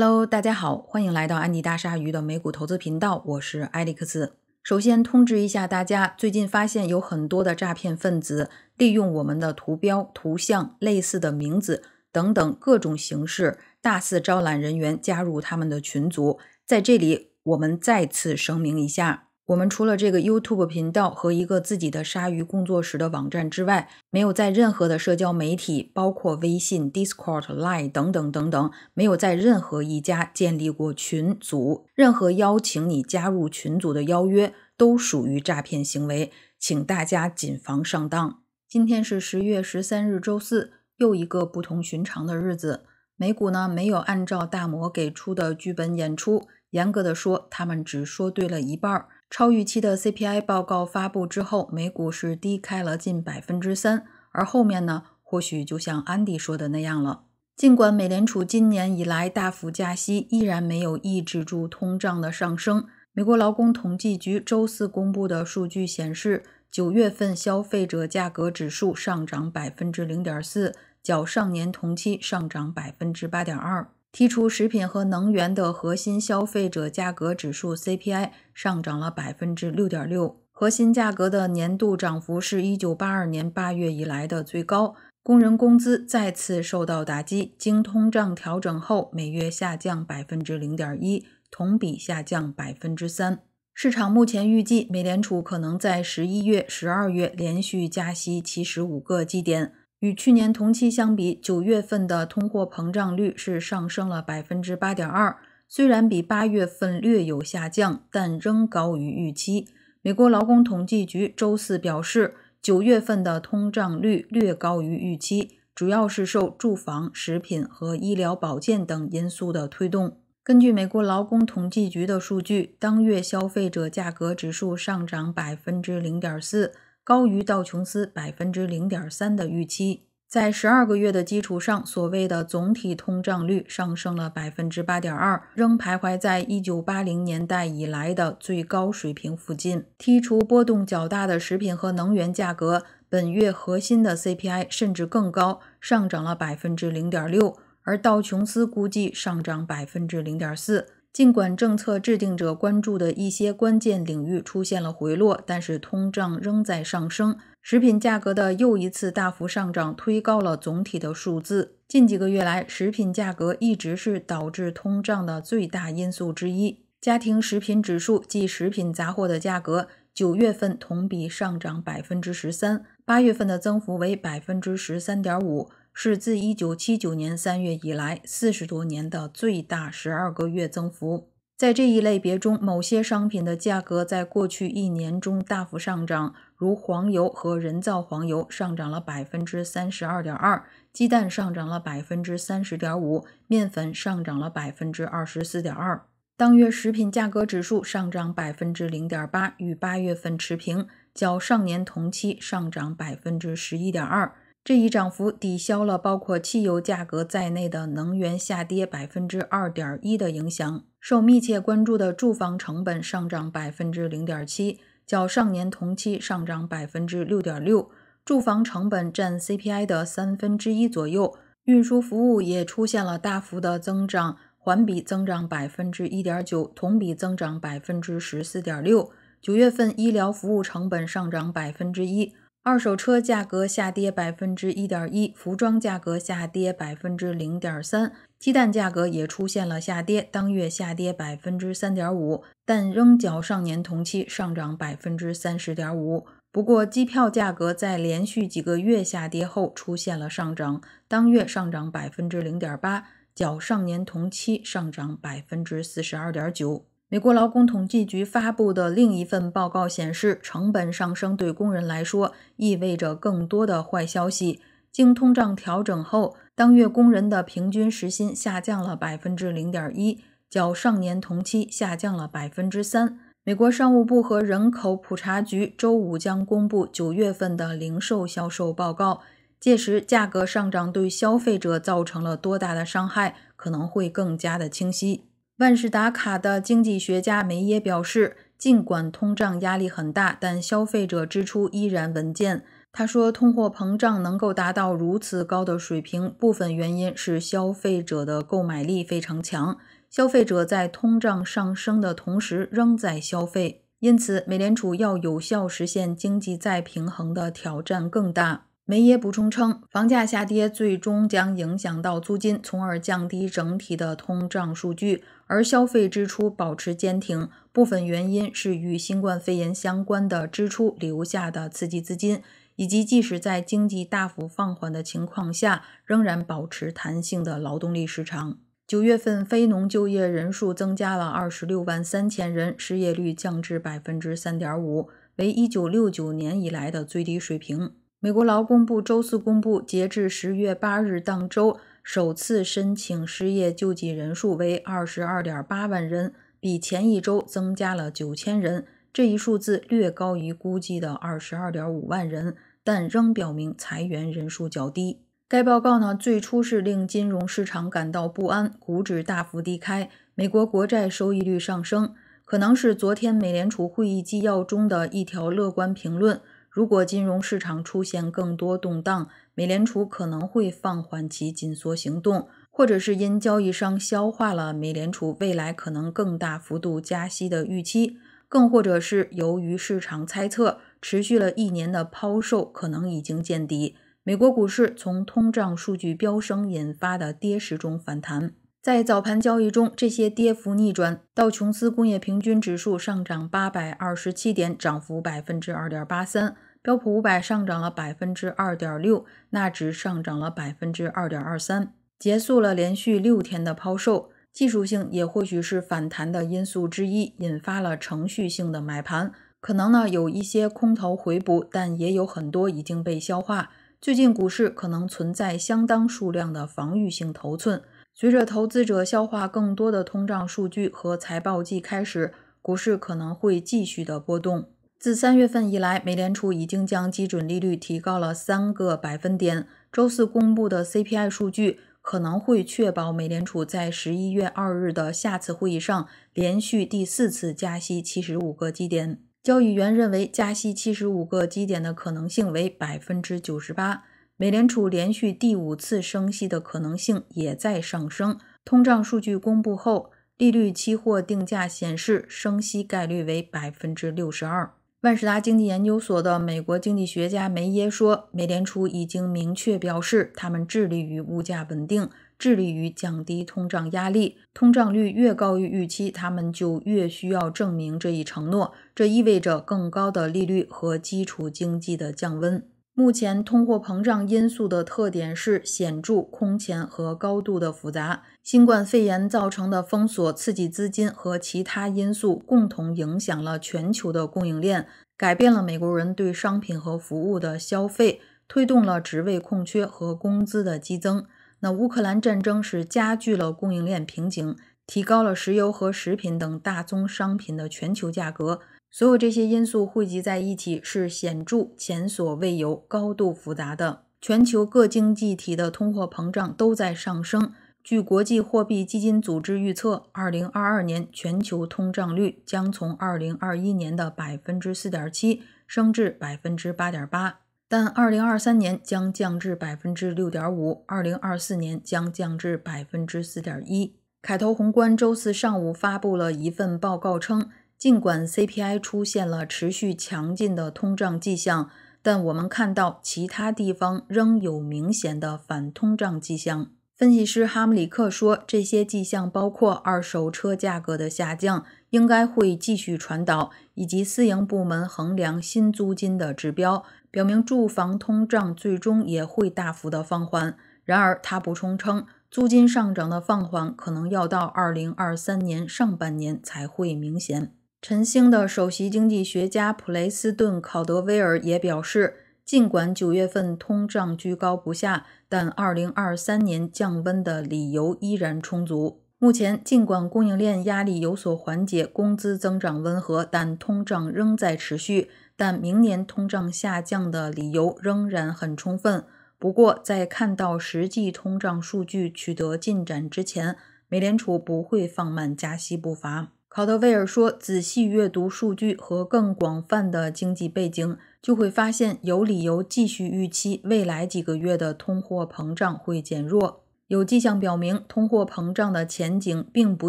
Hello，大家好，欢迎来到安迪大鲨鱼的美股投资频道，我是艾利克斯。首先通知一下大家，最近发现有很多的诈骗分子利用我们的图标、图像、类似的名字等等各种形式，大肆招揽人员加入他们的群组。在这里，我们再次声明一下。我们除了这个 YouTube 频道和一个自己的鲨鱼工作室的网站之外，没有在任何的社交媒体，包括微信、Discord、Line 等等等等，没有在任何一家建立过群组。任何邀请你加入群组的邀约都属于诈骗行为，请大家谨防上当。今天是十月十三日，周四，又一个不同寻常的日子。美股呢没有按照大摩给出的剧本演出，严格的说，他们只说对了一半。超预期的 CPI 报告发布之后，美股是低开了近百分之三，而后面呢，或许就像安迪说的那样了。尽管美联储今年以来大幅加息，依然没有抑制住通胀的上升。美国劳工统计局周四公布的数据显示，九月份消费者价格指数上涨百分之零点四，较上年同期上涨百分之八点二。剔除食品和能源的核心消费者价格指数 CPI 上涨了百分之六点六，核心价格的年度涨幅是一九八二年八月以来的最高。工人工资再次受到打击，经通胀调整后每月下降百分之零点一，同比下降百分之三。市场目前预计美联储可能在十一月、十二月连续加息七十五个基点。与去年同期相比，九月份的通货膨胀率是上升了百分之八点二。虽然比八月份略有下降，但仍高于预期。美国劳工统计局周四表示，九月份的通胀率略高于预期，主要是受住房、食品和医疗保健等因素的推动。根据美国劳工统计局的数据，当月消费者价格指数上涨百分之零点四。高于道琼斯百分之零点三的预期，在十二个月的基础上，所谓的总体通胀率上升了百分之八点二，仍徘徊在一九八零年代以来的最高水平附近。剔除波动较大的食品和能源价格，本月核心的 CPI 甚至更高，上涨了百分之零点六，而道琼斯估计上涨百分之零点四。尽管政策制定者关注的一些关键领域出现了回落，但是通胀仍在上升。食品价格的又一次大幅上涨推高了总体的数字。近几个月来，食品价格一直是导致通胀的最大因素之一。家庭食品指数即食品杂货的价格，九月份同比上涨百分之十三，八月份的增幅为百分之十三点五。是自1979年3月以来40多年的最大12个月增幅。在这一类别中，某些商品的价格在过去一年中大幅上涨，如黄油和人造黄油上涨了32.2%，鸡蛋上涨了30.5%，面粉上涨了24.2%。当月食品价格指数上涨0.8%，与8月份持平，较上年同期上涨11.2%。这一涨幅抵消了包括汽油价格在内的能源下跌百分之二点一的影响。受密切关注的住房成本上涨百分之零点七，较上年同期上涨百分之六点六。住房成本占 CPI 的三分之一左右。运输服务也出现了大幅的增长，环比增长百分之一点九，同比增长百分之十四点六。九月份医疗服务成本上涨百分之一。二手车价格下跌百分之一点一，服装价格下跌百分之零点三，鸡蛋价格也出现了下跌，当月下跌百分之三点五，但仍较上年同期上涨百分之三十点五。不过，机票价格在连续几个月下跌后出现了上涨，当月上涨百分之零点八，较上年同期上涨百分之四十二点九。美国劳工统计局发布的另一份报告显示，成本上升对工人来说意味着更多的坏消息。经通胀调整后，当月工人的平均时薪下降了百分之零点一，较上年同期下降了百分之三。美国商务部和人口普查局周五将公布九月份的零售销售报告，届时价格上涨对消费者造成了多大的伤害可能会更加的清晰。万事达卡的经济学家梅耶表示，尽管通胀压力很大，但消费者支出依然稳健。他说，通货膨胀能够达到如此高的水平，部分原因是消费者的购买力非常强。消费者在通胀上升的同时仍在消费，因此美联储要有效实现经济再平衡的挑战更大。梅耶补充称，房价下跌最终将影响到租金，从而降低整体的通胀数据，而消费支出保持坚挺，部分原因是与新冠肺炎相关的支出留下的刺激资金，以及即使在经济大幅放缓的情况下，仍然保持弹性的劳动力市场。九月份非农就业人数增加了二十六万三千人，失业率降至百分之三点五，为一九六九年以来的最低水平。美国劳工部周四公布，截至十月八日当周首次申请失业救济人数为二十二点八万人，比前一周增加了九千人。这一数字略高于估计的二十二点五万人，但仍表明裁员人数较低。该报告呢最初是令金融市场感到不安，股指大幅低开，美国国债收益率上升，可能是昨天美联储会议纪要中的一条乐观评论。如果金融市场出现更多动荡，美联储可能会放缓其紧缩行动，或者是因交易商消化了美联储未来可能更大幅度加息的预期，更或者是由于市场猜测持续了一年的抛售可能已经见底，美国股市从通胀数据飙升引发的跌势中反弹。在早盘交易中，这些跌幅逆转。道琼斯工业平均指数上涨八百二十七点，涨幅百分之二点八三；标普五百上涨了百分之二点六；纳指上涨了百分之二点二三，结束了连续六天的抛售。技术性也或许是反弹的因素之一，引发了程序性的买盘。可能呢有一些空头回补，但也有很多已经被消化。最近股市可能存在相当数量的防御性头寸。随着投资者消化更多的通胀数据和财报季开始，股市可能会继续的波动。自三月份以来，美联储已经将基准利率提高了三个百分点。周四公布的 CPI 数据可能会确保美联储在十一月二日的下次会议上连续第四次加息七十五个基点。交易员认为加息七十五个基点的可能性为百分之九十八。美联储连续第五次升息的可能性也在上升。通胀数据公布后，利率期货定价显示升息概率为百分之六十二。万事达经济研究所的美国经济学家梅耶说：“美联储已经明确表示，他们致力于物价稳定，致力于降低通胀压力。通胀率越高于预期，他们就越需要证明这一承诺，这意味着更高的利率和基础经济的降温。”目前，通货膨胀因素的特点是显著、空前和高度的复杂。新冠肺炎造成的封锁、刺激资金和其他因素共同影响了全球的供应链，改变了美国人对商品和服务的消费，推动了职位空缺和工资的激增。那乌克兰战争是加剧了供应链瓶颈，提高了石油和食品等大宗商品的全球价格。所有这些因素汇集在一起是显著、前所未有、高度复杂的。全球各经济体的通货膨胀都在上升。据国际货币基金组织预测，二零二二年全球通胀率将从二零二一年的百分之四点七升至百分之八点八，但二零二三年将降至百分之六点五，二零二四年将降至百分之四点一。凯投宏观周四上午发布了一份报告称。尽管 CPI 出现了持续强劲的通胀迹象，但我们看到其他地方仍有明显的反通胀迹象。分析师哈姆里克说，这些迹象包括二手车价格的下降，应该会继续传导，以及私营部门衡量新租金的指标，表明住房通胀最终也会大幅的放缓。然而，他补充称，租金上涨的放缓可能要到2023年上半年才会明显。晨星的首席经济学家普雷斯顿·考德威尔也表示，尽管九月份通胀居高不下，但2023年降温的理由依然充足。目前，尽管供应链压力有所缓解，工资增长温和，但通胀仍在持续。但明年通胀下降的理由仍然很充分。不过，在看到实际通胀数据取得进展之前，美联储不会放慢加息步伐。考德威尔说：“仔细阅读数据和更广泛的经济背景，就会发现有理由继续预期未来几个月的通货膨胀会减弱。有迹象表明，通货膨胀的前景并不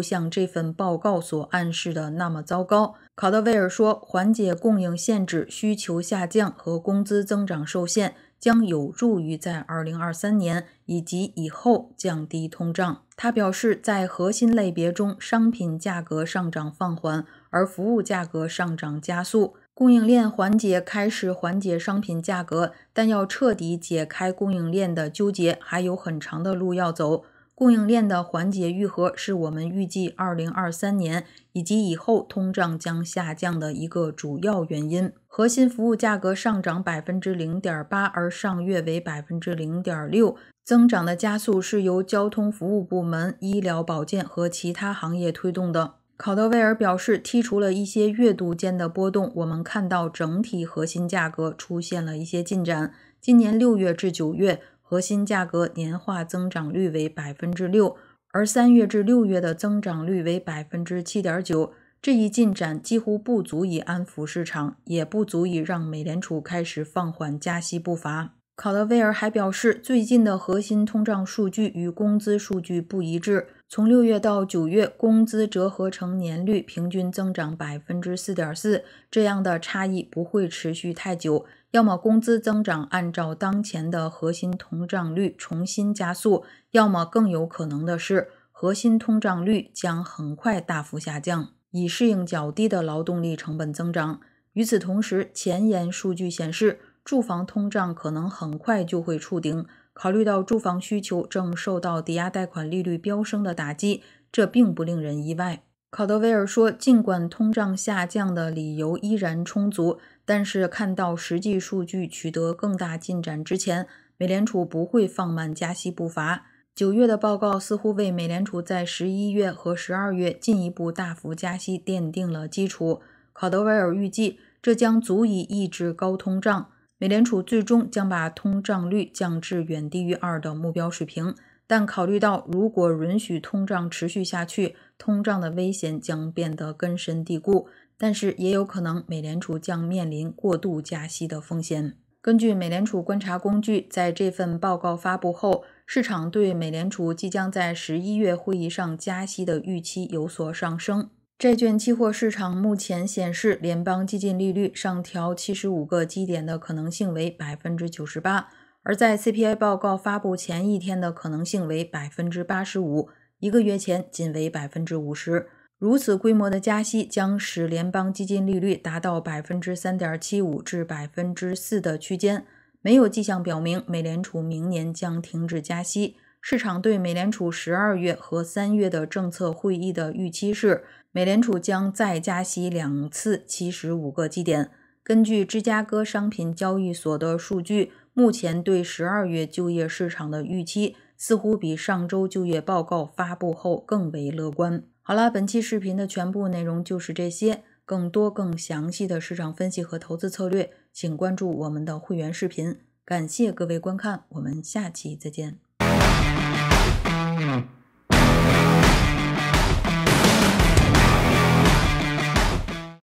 像这份报告所暗示的那么糟糕。”考德威尔说，缓解供应限制、需求下降和工资增长受限将有助于在2023年以及以后降低通胀。他表示，在核心类别中，商品价格上涨放缓，而服务价格上涨加速。供应链缓解开始缓解商品价格，但要彻底解开供应链的纠结，还有很长的路要走。供应链的环节愈合是我们预计二零二三年以及以后通胀将下降的一个主要原因。核心服务价格上涨百分之零点八，而上月为百分之零点六。增长的加速是由交通服务部门、医疗保健和其他行业推动的。考德威尔表示，剔除了一些月度间的波动，我们看到整体核心价格出现了一些进展。今年六月至九月。核心价格年化增长率为百分之六，而三月至六月的增长率为百分之七点九。这一进展几乎不足以安抚市场，也不足以让美联储开始放缓加息步伐。考德威尔还表示，最近的核心通胀数据与工资数据不一致。从六月到九月，工资折合成年率平均增长百分之四点四。这样的差异不会持续太久。要么工资增长按照当前的核心通胀率重新加速，要么更有可能的是，核心通胀率将很快大幅下降，以适应较低的劳动力成本增长。与此同时，前沿数据显示，住房通胀可能很快就会触顶。考虑到住房需求正受到抵押贷款利率飙升的打击，这并不令人意外。考德威尔说：“尽管通胀下降的理由依然充足。”但是，看到实际数据取得更大进展之前，美联储不会放慢加息步伐。九月的报告似乎为美联储在十一月和十二月进一步大幅加息奠定了基础。考德威尔预计，这将足以抑制高通胀。美联储最终将把通胀率降至远低于二的目标水平。但考虑到，如果允许通胀持续下去，通胀的危险将变得根深蒂固。但是也有可能，美联储将面临过度加息的风险。根据美联储观察工具，在这份报告发布后，市场对美联储即将在十一月会议上加息的预期有所上升。债券期货市场目前显示，联邦基金利率上调七十五个基点的可能性为百分之九十八，而在 CPI 报告发布前一天的可能性为百分之八十五，一个月前仅为百分之五十。如此规模的加息将使联邦基金利率达到百分之三点七五至百分之四的区间。没有迹象表明美联储明年将停止加息。市场对美联储十二月和三月的政策会议的预期是，美联储将再加息两次七十五个基点。根据芝加哥商品交易所的数据，目前对十二月就业市场的预期似乎比上周就业报告发布后更为乐观。好了，本期视频的全部内容就是这些。更多、更详细的市场分析和投资策略，请关注我们的会员视频。感谢各位观看，我们下期再见。